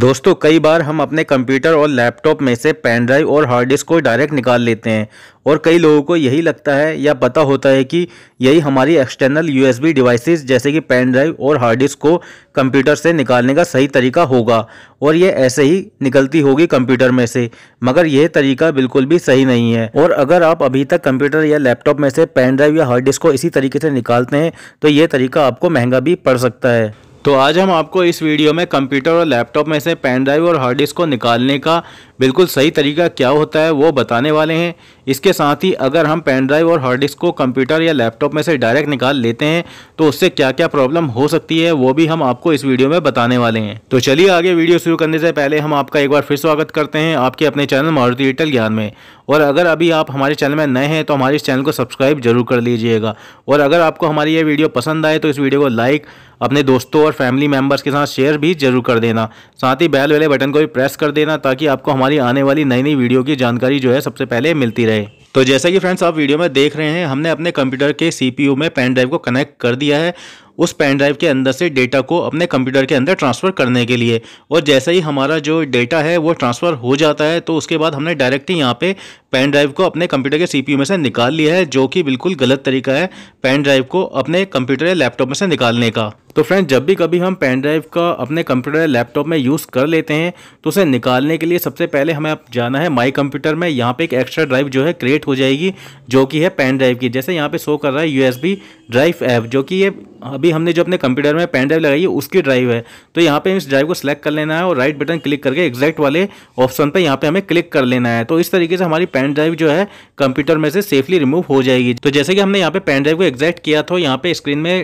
दोस्तों कई बार हम अपने कंप्यूटर और लैपटॉप में से पेन ड्राइव और हार्ड डिस्क को डायरेक्ट निकाल लेते हैं और कई लोगों को यही लगता है या पता होता है कि यही हमारी एक्सटर्नल यूएसबी डिवाइसेस जैसे कि पेन ड्राइव और हार्ड डिस्क को कंप्यूटर से निकालने का सही तरीका होगा और ये ऐसे ही निकलती होगी कंप्यूटर में से मगर यह तरीका बिल्कुल भी सही नहीं है और अगर आप अभी तक कंप्यूटर या लैपटॉप में से पेन ड्राइव या हार्ड डिस्क को इसी तरीके से निकालते हैं तो ये तरीका आपको महंगा भी पड़ सकता है तो आज हम आपको इस वीडियो में कंप्यूटर और लैपटॉप में से पेन ड्राइव और हार्ड डिस्क को निकालने का बिल्कुल सही तरीका क्या होता है वो बताने वाले हैं इसके साथ ही अगर हम पेन ड्राइव और हार्ड डिस्क को कंप्यूटर या लैपटॉप में से डायरेक्ट निकाल लेते हैं तो उससे क्या क्या प्रॉब्लम हो सकती है वो भी हम आपको इस वीडियो में बताने वाले हैं तो चलिए आगे वीडियो शुरू करने से पहले हम आपका एक बार फिर स्वागत करते हैं आपके अपने चैनल मारुति डिजिटल ज्ञान में और अगर अभी आप हमारे चैनल में नए हैं तो हमारे इस चैनल को सब्सक्राइब जरूर कर लीजिएगा और अगर आपको हमारी ये वीडियो पसंद आए तो इस वीडियो को लाइक अपने दोस्तों और फैमिली मेम्बर्स के साथ शेयर भी जरूर कर देना साथ ही बैल वाले बटन को भी प्रेस कर देना ताकि आपको हमारे हमारी आने वाली नई नई वीडियो की जानकारी जो है सबसे पहले मिलती रहे तो जैसा कि फ्रेंड्स आप वीडियो में देख रहे हैं हमने अपने कंप्यूटर के सीपीयू में पेन ड्राइव को कनेक्ट कर दिया है उस पेन ड्राइव के अंदर से डेटा को अपने कंप्यूटर के अंदर ट्रांसफ़र करने के लिए और जैसे ही हमारा जो डेटा है वो ट्रांसफ़र हो जाता है तो उसके बाद हमने डायरेक्ट ही यहाँ पे पेन ड्राइव को अपने कंप्यूटर के सीपीयू में से निकाल लिया है जो कि बिल्कुल गलत तरीका है पेन ड्राइव को अपने कंप्यूटर या लैपटॉप में से निकालने का तो फ्रेंड जब भी कभी हम पेन ड्राइव का अपने कंप्यूटर या लैपटॉप में यूज़ कर लेते हैं तो उसे निकालने के लिए सबसे पहले हमें अब जाना है माई कंप्यूटर में यहाँ पे एक एक्स्ट्रा ड्राइव जो है क्रिएट हो जाएगी जो कि है पेन ड्राइव की जैसे यहाँ पे शो कर रहा है यू ड्राइव ऐप जो कि ये अभी अभी हमने जो अपने कंप्यूटर में पेन ड्राइव लगाई है उसकी ड्राइव है तो यहाँ पे इस ड्राइव को सिलेक्ट कर लेना है और राइट बटन क्लिक करके एग्जैक्ट वाले ऑप्शन पर यहाँ पे हमें क्लिक कर लेना है तो इस तरीके से हमारी पेन ड्राइव जो है कंप्यूटर में से सेफली रिमूव हो जाएगी तो जैसे कि हमने यहाँ पे पेन ड्राइव को एग्जैक्ट किया तो यहाँ पे स्क्रीन में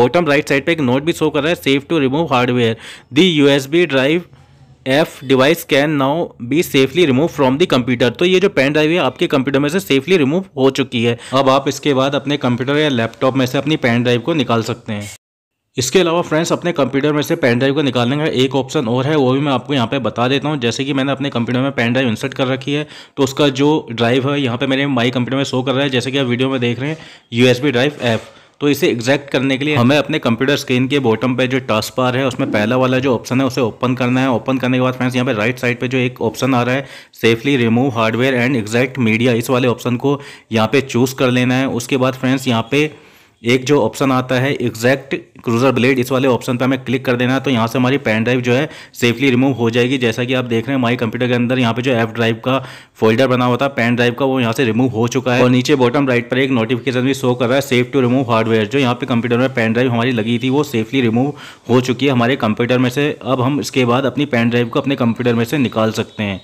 बॉटम राइट साइड पर एक नोट भी शो कर रहा है safe to remove hardware the U drive F device can now be safely remove from the computer तो ये जो पेन ड्राइव है आपके कंप्यूटर में से सेफली रिमूव हो चुकी है अब आप इसके बाद अपने कंप्यूटर या लैपटॉप में से अपनी पेन ड्राइव को निकाल सकते हैं इसके अलावा फ्रेंड्स अपने कंप्यूटर में से पेन ड्राइव को निकालने का एक ऑप्शन और है वो भी मैं आपको यहाँ पे बता देता हूँ जैसे कि मैंने अपने कंप्यूटर में पेन ड्राइव इंसर्ट कर रखी है तो उसका जो ड्राइव है यहाँ पे मेरे माई कंप्यूटर में शो कर रहा है जैसे कि आप वीडियो में देख रहे हैं यू ड्राइव एफ़ तो इसे एग्जैक्ट करने के लिए हमें अपने कंप्यूटर स्क्रीन के बॉटम पे जो टास्क बार है उसमें पहला वाला जो ऑप्शन है उसे ओपन करना है ओपन करने के बाद फ्रेंड्स यहाँ पे राइट साइड पे जो एक ऑप्शन आ रहा है safely remove hardware and eject media इस वाले ऑप्शन को यहाँ पे चूज़ कर लेना है उसके बाद फ्रेंड्स यहाँ पे एक जो ऑप्शन आता है एग्जैक्ट क्रूजर ब्लेड इस वाले ऑप्शन पर हमें क्लिक कर देना है तो यहाँ से हमारी पेन ड्राइव जो है सेफली रिमूव हो जाएगी जैसा कि आप देख रहे हैं हमारे कंप्यूटर के अंदर यहाँ पे जो एफ ड्राइव का फोल्डर बना हुआ था पेन ड्राइव का वो यहाँ से रिमूव हो चुका है और नीचे बॉटम राइट पर एक नोटिफिकेशन भी शो कर रहा है सेफ टू रिमूव हार्डवेयर जो यहाँ पे कंप्यूटर में पेन ड्राइव हमारी लगी थी वो सेफली रिमूव हो चुकी है हमारे कंप्यूटर में से अब हम इसके बाद अपनी पेन ड्राइव को अपने कंप्यूटर में से निकाल सकते हैं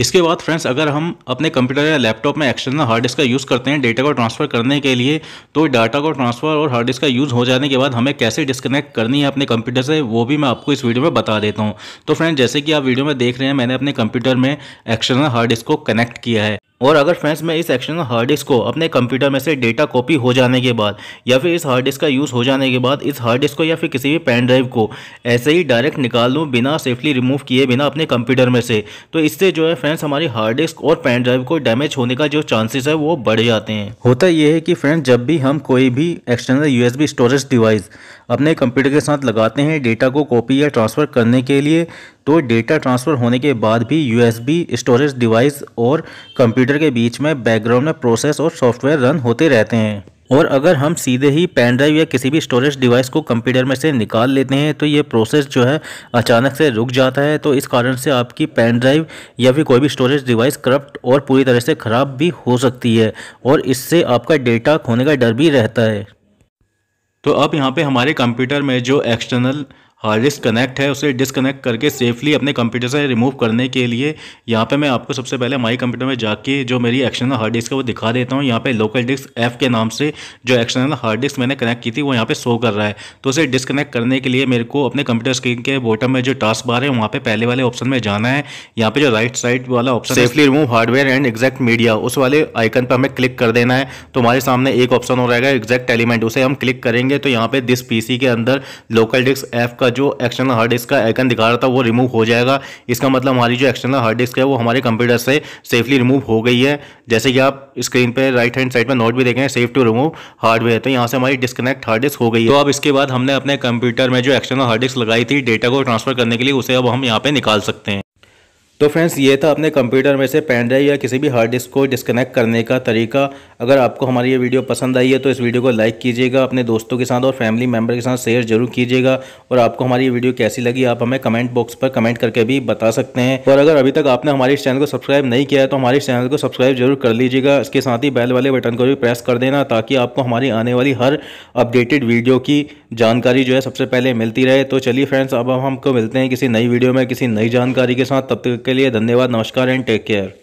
इसके बाद फ्रेंड्स अगर हम अपने कंप्यूटर या लैपटॉप में एक्सटर्नल हार्ड डिस्क का यूज़ करते हैं डेटा को ट्रांसफ़र करने के लिए तो डाटा को ट्रांसफ़र और हार्ड डिस्क का यूज़ हो जाने के बाद हमें कैसे डिस्कनेक्ट करनी है अपने कंप्यूटर से वो भी मैं आपको इस वीडियो में बता देता हूँ तो फ्रेंड जैसे कि आप वीडियो में देख रहे हैं मैंने अपने कंप्यूटर में एक्सटर्नल हार्ड डिस्क को कनेक्ट किया है और अगर फ्रेंड्स मैं इस एक्सटर्नल हार्ड डिस्क को अपने कंप्यूटर में से डेटा कॉपी हो जाने के बाद या फिर इस हार्ड डिस्क का यूज़ हो जाने के बाद इस हार्ड डिस्क को या फिर किसी भी पेन ड्राइव को ऐसे ही डायरेक्ट निकाल लूँ बिना सेफली रिमूव किए बिना अपने कंप्यूटर में से तो इससे जो है फ्रेंड्स हमारी हार्ड डिस्क और पेन ड्राइव को डैमेज होने का जो चांसेस है वो बढ़ जाते हैं होता यह है कि फ्रेंड्स जब भी हम कोई भी एक्सटर्नल यू स्टोरेज डिवाइस अपने कंप्यूटर के साथ लगाते हैं डेटा को कॉपी या ट्रांसफ़र करने के लिए तो डेटा ट्रांसफ़र होने के बाद भी यूएसबी स्टोरेज डिवाइस और कंप्यूटर के बीच में बैकग्राउंड में प्रोसेस और सॉफ्टवेयर रन होते रहते हैं और अगर हम सीधे ही पेन ड्राइव या किसी भी स्टोरेज डिवाइस को कंप्यूटर में से निकाल लेते हैं तो ये प्रोसेस जो है अचानक से रुक जाता है तो इस कारण से आपकी पेन ड्राइव या फिर कोई भी स्टोरेज डिवाइस करप्ट और पूरी तरह से ख़राब भी हो सकती है और इससे आपका डेटा खोने का डर भी रहता है तो अब यहाँ पे हमारे कंप्यूटर में जो एक्सटर्नल हार्ड डिस्क कनेक्ट है उसे डिसकनेक्ट करके सेफली अपने कंप्यूटर से रिमूव करने के लिए यहाँ पे मैं आपको सबसे पहले माई कंप्यूटर में जाके जो मेरी एक्सटर्नल हार्ड डिस्क है वो दिखा देता हूँ यहाँ पे लोकल डिस्क एफ के नाम से जो एक्सटर्नल हार्ड डिस्क मैंने कनेक्ट की थी वो यहाँ पे शो कर रहा है तो उसे डिसकनेक्ट करने के लिए मेरे को अपने कंप्यूटर स्क्रीन के बॉटम में जो टास्क बार है वहाँ पे पहले वाले ऑप्शन में जाना है यहाँ पे जो राइट साइड वाला option safely remove hardware and eject media उस वाले आइकन पर हमें क्लिक कर देना है तो हमारे सामने एक ऑप्शन हो रहेगा एग्जैक्ट एलिमेंट उसे हम क्लिक करेंगे तो यहाँ पे दिस पी के अंदर लोकल डिस्क एफ का जो एक्सटर्नल हार्ड डिस्क का आइकन दिखा रहा था वो रिमूव हो जाएगा इसका मतलब हमारी जो एक्सटर्नल हार्ड डिस्क है वो हमारे कंप्यूटर से सेफली रिमूव हो गई है जैसे कि आप स्क्रीन पर राइट हैंड साइड पर नोट भी देखें सेफ टू रिमूव हार्डवेयर तो यहाँ से हमारी डिस्कनेक्ट हार्ड डिस्क हो गई है तो अब इसके बाद हमने अपने कंप्यूटर में जो एक्सटर्नल हार्ड डिस्क लगाई थी डेटा को ट्रांसफर करने के लिए उसे अब हम यहाँ पर निकाल सकते हैं तो फ्रेंड्स ये था अपने कंप्यूटर में से पेन ड्राइव या किसी भी हार्ड डिस्क को डिस्कनेक्ट करने का तरीका अगर आपको हमारी ये वीडियो पसंद आई है तो इस वीडियो को लाइक कीजिएगा अपने दोस्तों के साथ और फैमिली मेम्बर के साथ शेयर जरूर कीजिएगा और आपको हमारी ये वीडियो कैसी लगी आप हमें कमेंट बॉक्स पर कमेंट करके भी बता सकते हैं और अगर अभी तक आपने हमारे इस चैनल को सब्सक्राइब नहीं किया है तो हमारे इस चैनल को सब्सक्राइब जरूर कर लीजिएगा इसके साथ ही बैल वाले बटन को भी प्रेस कर देना ताकि आपको हमारी आने वाली हर अपडेटेड वीडियो की जानकारी जो है सबसे पहले मिलती रहे तो चलिए फ्रेंड्स अब हम हमको मिलते हैं किसी नई वीडियो में किसी नई जानकारी के साथ तब तक लिए धन्यवाद नमस्कार एंड टेक केयर